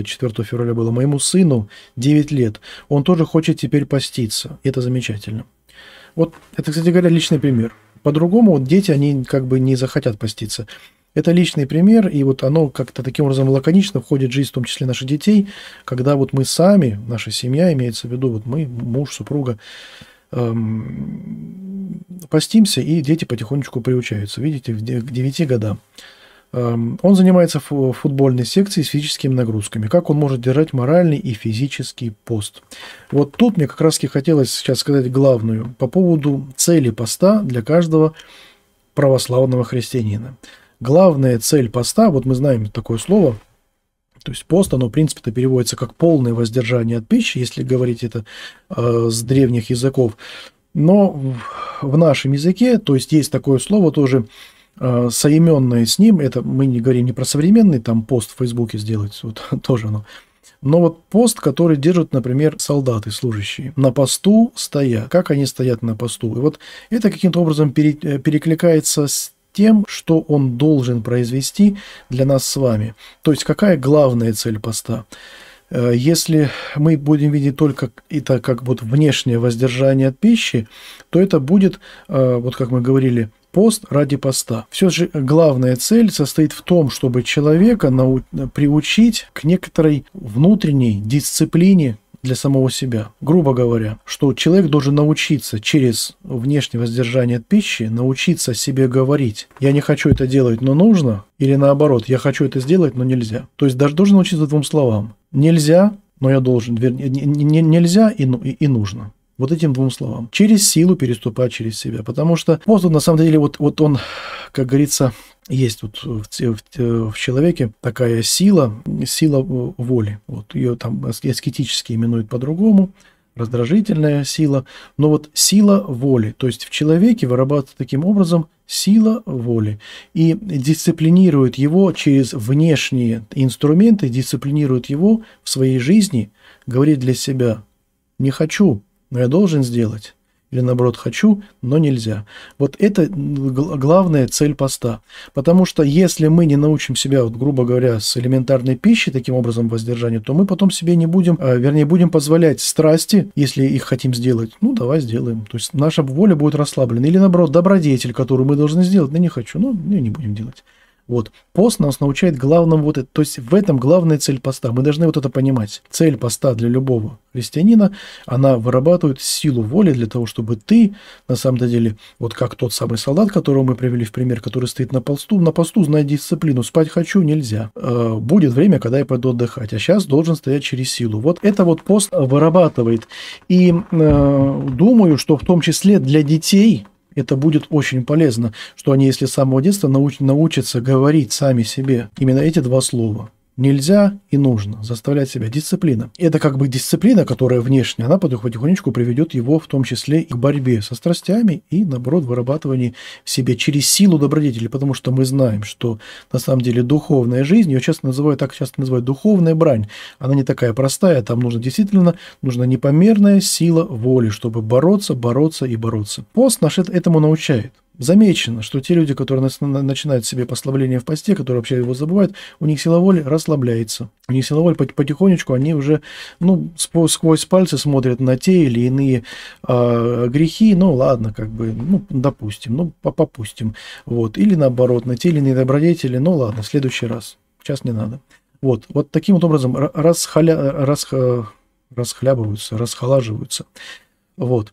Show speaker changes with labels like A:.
A: это 4 февраля было, моему сыну 9 лет. Он тоже хочет теперь поститься. это замечательно. Вот это, кстати говоря, личный пример. По-другому вот дети, они как бы не захотят поститься. Это личный пример, и вот оно как-то таким образом лаконично входит в жизнь, в том числе наших детей, когда вот мы сами, наша семья имеется в виду, вот мы, муж, супруга, эм, постимся, и дети потихонечку приучаются, видите, к 9 годам. Эм, он занимается футбольной секцией с физическими нагрузками. Как он может держать моральный и физический пост? Вот тут мне как раз таки хотелось сейчас сказать главную по поводу цели поста для каждого православного христианина. Главная цель поста, вот мы знаем такое слово, то есть пост, оно, в принципе-то, переводится как полное воздержание от пищи, если говорить это э, с древних языков. Но в нашем языке, то есть есть такое слово тоже – а, соименные с ним, это мы не говорим не про современный там пост в Фейсбуке сделать, вот тоже оно, но вот пост, который держат, например, солдаты, служащие, на посту стоя, как они стоят на посту. И вот это каким-то образом пере, э, перекликается с тем, что он должен произвести для нас с вами. То есть какая главная цель поста? Э, если мы будем видеть только это как вот внешнее воздержание от пищи, то это будет, э, вот как мы говорили, пост ради поста. Все же главная цель состоит в том, чтобы человека нау- приучить к некоторой внутренней дисциплине для самого себя. Грубо говоря, что человек должен научиться через внешнее воздержание от пищи, научиться себе говорить «я не хочу это делать, но нужно», или наоборот «я хочу это сделать, но нельзя». То есть даже должен научиться двум словам «нельзя», но я должен, вернее, нельзя и, ну, и, и нужно вот этим двум словам. Через силу переступать через себя. Потому что воздух, на самом деле, вот, вот он, как говорится, есть вот в, в, в человеке такая сила, сила воли. Вот ее там аскетически именуют по-другому раздражительная сила, но вот сила воли. То есть в человеке вырабатывается таким образом сила воли. И дисциплинирует его через внешние инструменты, дисциплинирует его в своей жизни, говорит для себя, не хочу, но я должен сделать. Или наоборот, хочу, но нельзя. Вот это главная цель поста. Потому что если мы не научим себя, вот, грубо говоря, с элементарной пищей таким образом воздержанию, то мы потом себе не будем, а, вернее, будем позволять страсти, если их хотим сделать. Ну, давай сделаем. То есть наша воля будет расслаблена. Или наоборот, добродетель, которую мы должны сделать, но не хочу, ну, не будем делать. Вот. Пост нас научает главному вот это. То есть в этом главная цель поста. Мы должны вот это понимать. Цель поста для любого христианина, она вырабатывает силу воли для того, чтобы ты, на самом деле, вот как тот самый солдат, которого мы привели в пример, который стоит на посту, на посту, зная дисциплину, спать хочу, нельзя. Э, будет время, когда я пойду отдыхать, а сейчас должен стоять через силу. Вот это вот пост вырабатывает. И э, думаю, что в том числе для детей, это будет очень полезно, что они, если с самого детства, науч, научатся говорить сами себе именно эти два слова – Нельзя и нужно заставлять себя. Дисциплина. Это как бы дисциплина, которая внешне, она потихонечку приведет его в том числе и к борьбе со страстями и, наоборот, вырабатывании в себе через силу добродетели. Потому что мы знаем, что на самом деле духовная жизнь, ее часто называют, так часто называют, духовная брань. Она не такая простая, там нужно действительно, нужна непомерная сила воли, чтобы бороться, бороться и бороться. Пост наш этому научает замечено, что те люди, которые начинают себе послабление в посте, которые вообще его забывают, у них сила воли расслабляется. У них сила воли потихонечку, они уже ну, сквозь пальцы смотрят на те или иные э, грехи, ну ладно, как бы, ну допустим, ну попустим. Вот. Или наоборот, на те или иные добродетели, ну ладно, в следующий раз, сейчас не надо. Вот, вот таким вот образом расхаля, расх, расхлябываются, расхолаживаются. Вот.